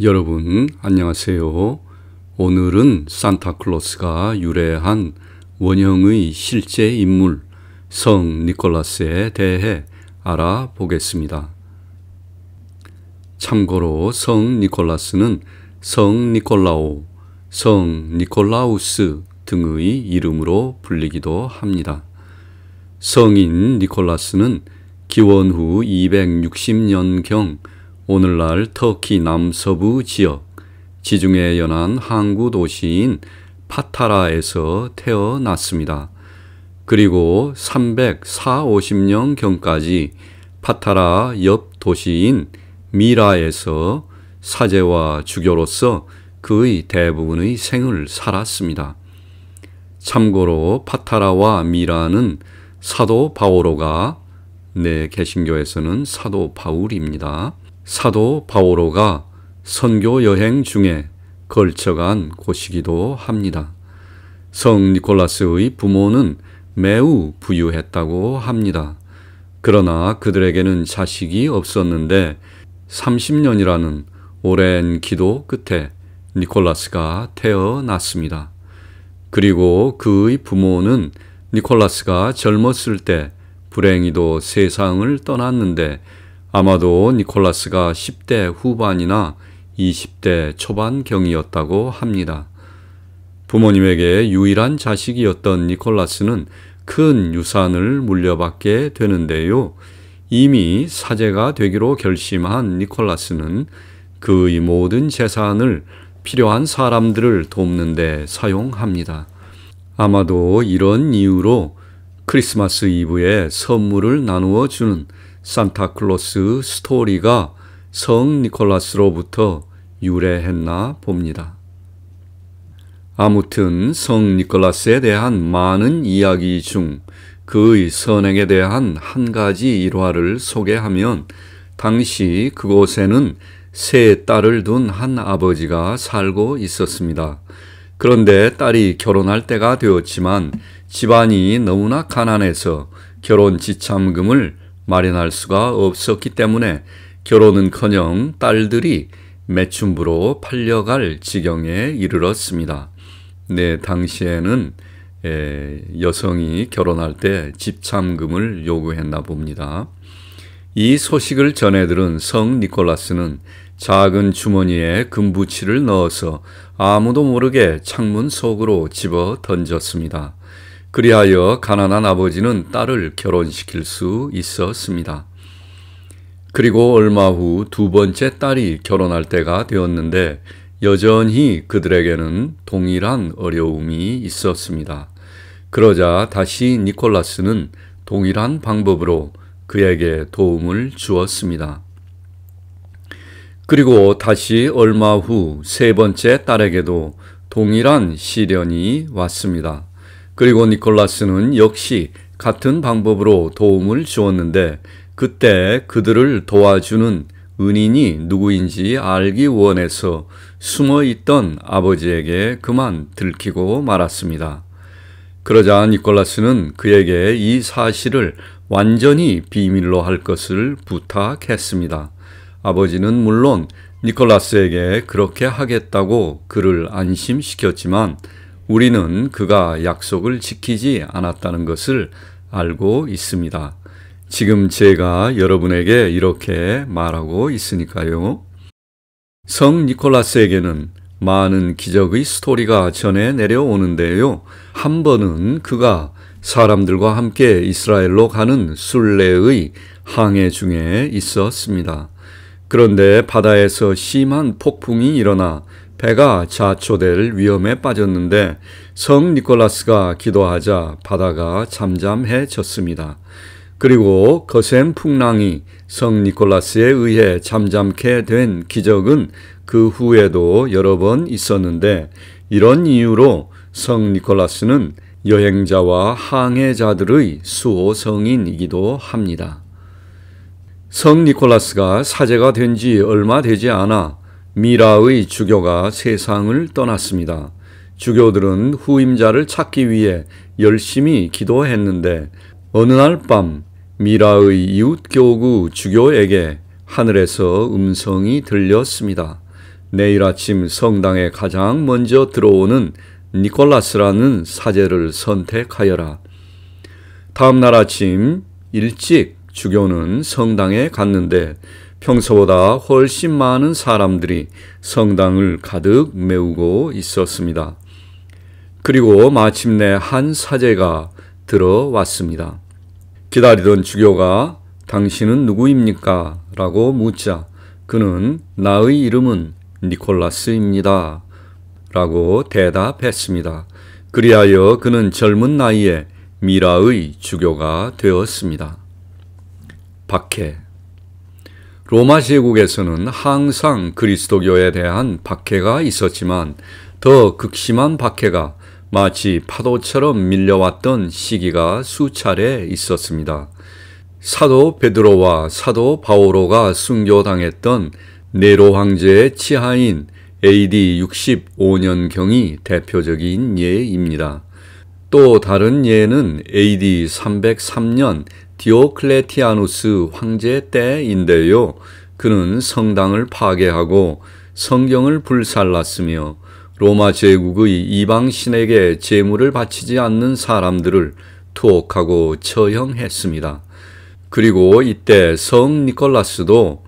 여러분 안녕하세요. 오늘은 산타클로스가 유래한 원형의 실제 인물 성 니콜라스에 대해 알아보겠습니다. 참고로 성 니콜라스는 성 니콜라오, 성 니콜라우스 등의 이름으로 불리기도 합니다. 성인 니콜라스는 기원 후 260년경 오늘날 터키 남서부 지역 지중해 연안 항구 도시인 파타라에서 태어났습니다. 그리고 304, 50년경까지 파타라 옆 도시인 미라에서 사제와 주교로서 그의 대부분의 생을 살았습니다. 참고로 파타라와 미라는 사도 바오로가 내 개신교에서는 사도 바울입니다. 사도 바오로가 선교 여행 중에 걸쳐간 곳이기도 합니다. 성 니콜라스의 부모는 매우 부유했다고 합니다. 그러나 그들에게는 자식이 없었는데 30년이라는 오랜 기도 끝에 니콜라스가 태어났습니다. 그리고 그의 부모는 니콜라스가 젊었을 때 불행히도 세상을 떠났는데 아마도 니콜라스가 10대 후반이나 20대 초반경이었다고 합니다. 부모님에게 유일한 자식이었던 니콜라스는 큰 유산을 물려받게 되는데요. 이미 사제가 되기로 결심한 니콜라스는 그의 모든 재산을 필요한 사람들을 돕는 데 사용합니다. 아마도 이런 이유로 크리스마스 이브에 선물을 나누어 주는 산타클로스 스토리가 성 니콜라스로부터 유래했나 봅니다. 아무튼 성 니콜라스에 대한 많은 이야기 중 그의 선행에 대한 한 가지 일화를 소개하면 당시 그곳에는 세 딸을 둔 한 아버지가 살고 있었습니다. 그런데 딸이 결혼할 때가 되었지만 집안이 너무나 가난해서 결혼 지참금을 마련할 수가 없었기 때문에 결혼은커녕 딸들이 매춘부로 팔려갈 지경에 이르렀습니다. 네, 당시에는 여성이 결혼할 때 집참금을 요구했나 봅니다. 이 소식을 전해 들은 성 니콜라스는 작은 주머니에 금부치를 넣어서 아무도 모르게 창문 속으로 집어 던졌습니다. 그리하여 가난한 아버지는 딸을 결혼시킬 수 있었습니다. 그리고 얼마 후 두 번째 딸이 결혼할 때가 되었는데 여전히 그들에게는 동일한 어려움이 있었습니다. 그러자 다시 니콜라스는 동일한 방법으로 그에게 도움을 주었습니다. 그리고 다시 얼마 후 세 번째 딸에게도 동일한 시련이 왔습니다. 그리고 니콜라스는 역시 같은 방법으로 도움을 주었는데 그때 그들을 도와주는 은인이 누구인지 알기 원해서 숨어 있던 아버지에게 그만 들키고 말았습니다. 그러자 니콜라스는 그에게 이 사실을 완전히 비밀로 할 것을 부탁했습니다. 아버지는 물론 니콜라스에게 그렇게 하겠다고 그를 안심시켰지만 우리는 그가 약속을 지키지 않았다는 것을 알고 있습니다. 지금 제가 여러분에게 이렇게 말하고 있으니까요. 성 니콜라스에게는 많은 기적의 스토리가 전해 내려오는데요. 한 번은 그가 사람들과 함께 이스라엘로 가는 순례의 항해 중에 있었습니다. 그런데 바다에서 심한 폭풍이 일어나 배가 자초될 위험에 빠졌는데 성 니콜라스가 기도하자 바다가 잠잠해졌습니다. 그리고 거센 풍랑이 성 니콜라스에 의해 잠잠케 된 기적은 그 후에도 여러 번 있었는데 이런 이유로 성 니콜라스는 여행자와 항해자들의 수호성인이기도 합니다. 성 니콜라스가 사제가 된 지 얼마 되지 않아 미라의 주교가 세상을 떠났습니다. 주교들은 후임자를 찾기 위해 열심히 기도했는데 어느 날 밤 미라의 이웃 교구 주교에게 하늘에서 음성이 들렸습니다. 내일 아침 성당에 가장 먼저 들어오는 니콜라스라는 사제를 선택하여라. 다음 날 아침 일찍 주교는 성당에 갔는데 평소보다 훨씬 많은 사람들이 성당을 가득 메우고 있었습니다. 그리고 마침내 한 사제가 들어왔습니다. 기다리던 주교가 당신은 누구입니까? 라고 묻자 그는 나의 이름은 니콜라스입니다. 라고 대답했습니다. 그리하여 그는 젊은 나이에 미라의 주교가 되었습니다. 박해 로마 제국에서는 항상 그리스도교에 대한 박해가 있었지만 더 극심한 박해가 마치 파도처럼 밀려왔던 시기가 수차례 있었습니다. 사도 베드로와 사도 바오로가 순교당했던 네로 황제의 치하인 AD 65년경이 대표적인 예입니다. 또 다른 예는 AD 303년 디오클레티아누스 황제 때인데요. 그는 성당을 파괴하고 성경을 불살랐으며 로마 제국의 이방 신에게 재물을 바치지 않는 사람들을 투옥하고 처형했습니다. 그리고 이때 성 니콜라스도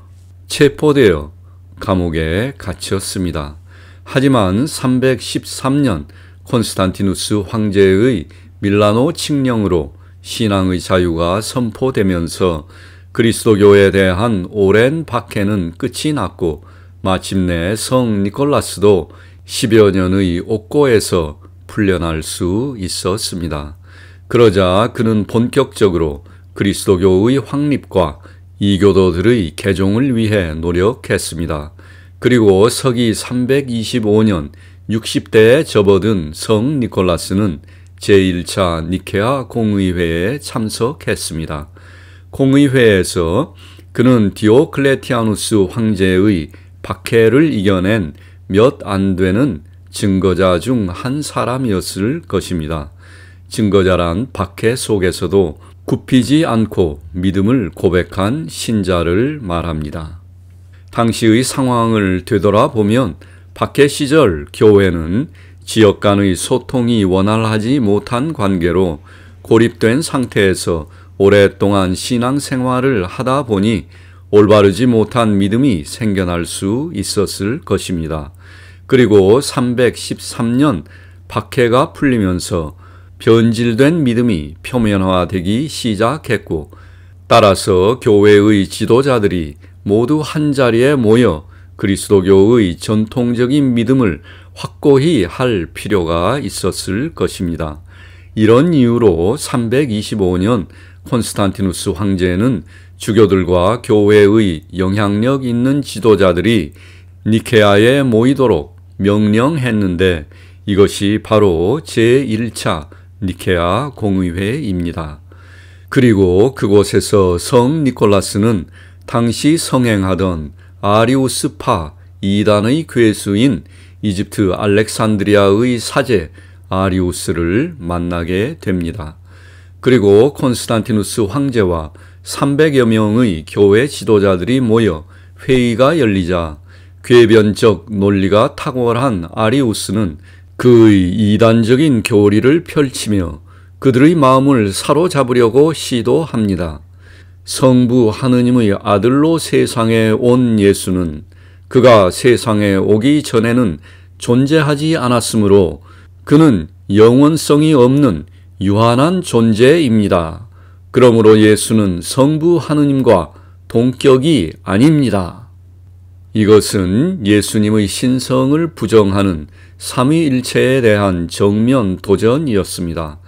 체포되어 감옥에 갇혔습니다. 하지만 313년 콘스탄티누스 황제의 밀라노 칙령으로 신앙의 자유가 선포되면서 그리스도교에 대한 오랜 박해는 끝이 났고 마침내 성 니콜라스도 10여 년의 옥고에서 풀려날 수 있었습니다. 그러자 그는 본격적으로 그리스도교의 확립과 이교도들의 개종을 위해 노력했습니다. 그리고 서기 325년 60대에 접어든 성 니콜라스는 제1차 니케아 공의회에 참석했습니다. 공의회에서 그는 디오클레티아누스 황제의 박해를 이겨낸 몇 안 되는 증거자 중 한 사람이었을 것입니다. 증거자란 박해 속에서도 굽히지 않고 믿음을 고백한 신자를 말합니다. 당시의 상황을 되돌아보면 박해 시절 교회는 지역 간의 소통이 원활하지 못한 관계로 고립된 상태에서 오랫동안 신앙 생활을 하다 보니 올바르지 못한 믿음이 생겨날 수 있었을 것입니다. 그리고 313년 박해가 풀리면서 변질된 믿음이 표면화되기 시작했고 따라서 교회의 지도자들이 모두 한자리에 모여 그리스도교의 전통적인 믿음을 확고히 할 필요가 있었을 것입니다. 이런 이유로 325년 콘스탄티누스 황제는 주교들과 교회의 영향력 있는 지도자들이 니케아에 모이도록 명령했는데 이것이 바로 제1차 니케아 공의회입니다. 그리고 그곳에서 성 니콜라스는 당시 성행하던 아리우스파 이단의 괴수인 이집트 알렉산드리아의 사제 아리우스를 만나게 됩니다. 그리고 콘스탄티누스 황제와 300여 명의 교회 지도자들이 모여 회의가 열리자 궤변적 논리가 탁월한 아리우스는 그의 이단적인 교리를 펼치며 그들의 마음을 사로잡으려고 시도합니다. 성부 하느님의 아들로 세상에 온 예수는 그가 세상에 오기 전에는 존재하지 않았으므로 그는 영원성이 없는 유한한 존재입니다. 그러므로 예수는 성부 하느님과 동격이 아닙니다. 이것은 예수님의 신성을 부정하는 삼위일체에 대한 정면 도전이었습니다.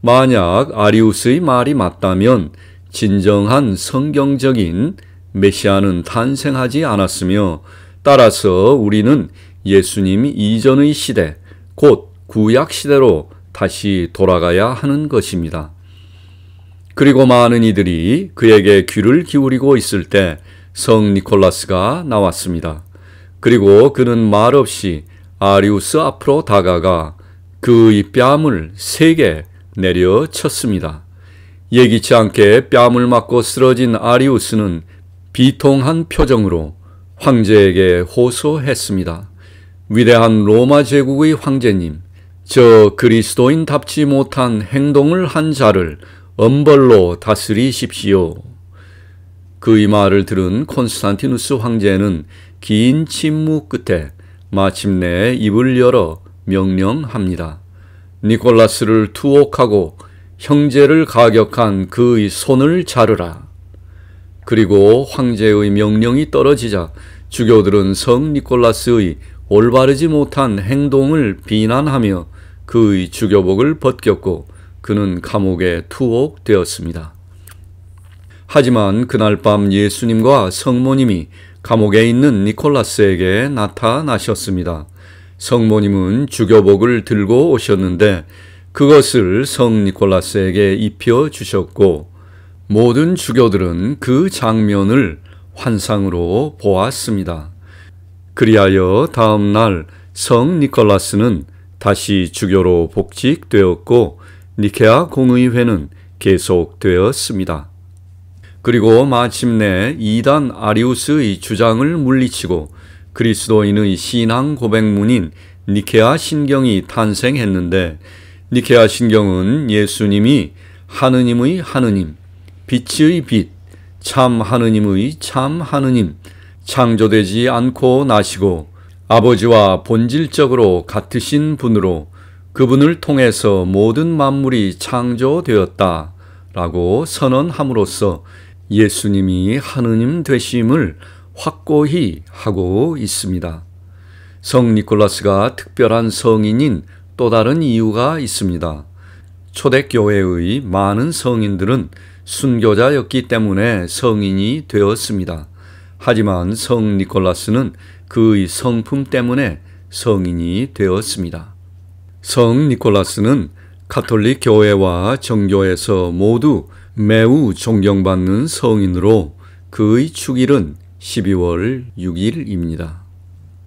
만약 아리우스의 말이 맞다면 진정한 성경적인 메시아는 탄생하지 않았으며 따라서 우리는 예수님 이전의 시대, 곧 구약 시대로 다시 돌아가야 하는 것입니다. 그리고 많은 이들이 그에게 귀를 기울이고 있을 때 성 니콜라스가 나왔습니다. 그리고 그는 말없이 아리우스 앞으로 다가가 그의 뺨을 세게 내려쳤습니다. 예기치 않게 뺨을 맞고 쓰러진 아리우스는 비통한 표정으로 황제에게 호소했습니다. 위대한 로마 제국의 황제님, 저 그리스도인답지 못한 행동을 한 자를 엄벌로 다스리십시오. 그의 말을 들은 콘스탄티누스 황제는 긴 침묵 끝에 마침내 입을 열어 명령합니다. 니콜라스를 투옥하고 형제를 가격한 그의 손을 자르라. 그리고 황제의 명령이 떨어지자 주교들은 성 니콜라스의 올바르지 못한 행동을 비난하며 그의 주교복을 벗겼고 그는 감옥에 투옥되었습니다. 하지만 그날 밤 예수님과 성모님이 감옥에 있는 니콜라스에게 나타나셨습니다. 성모님은 주교복을 들고 오셨는데 그것을 성 니콜라스에게 입혀 주셨고 모든 주교들은 그 장면을 환상으로 보았습니다. 그리하여 다음 날 성 니콜라스는 다시 주교로 복직되었고 니케아 공의회는 계속되었습니다. 그리고 마침내 이단 아리우스의 주장을 물리치고 그리스도인의 신앙 고백문인 니케아 신경이 탄생했는데 니케아 신경은 예수님이 하느님의 하느님, 빛의 빛, 참 하느님의 참 하느님, 창조되지 않고 나시고 아버지와 본질적으로 같으신 분으로 그분을 통해서 모든 만물이 창조되었다 라고 선언함으로써 예수님이 하느님 되심을 확고히 하고 있습니다. 성 니콜라스가 특별한 성인인 또 다른 이유가 있습니다. 초대교회의 많은 성인들은 순교자였기 때문에 성인이 되었습니다. 하지만 성 니콜라스는 그의 성품 때문에 성인이 되었습니다. 성 니콜라스는 카톨릭 교회와 정교에서 모두 매우 존경받는 성인으로 그의 축일은 12월 6일입니다.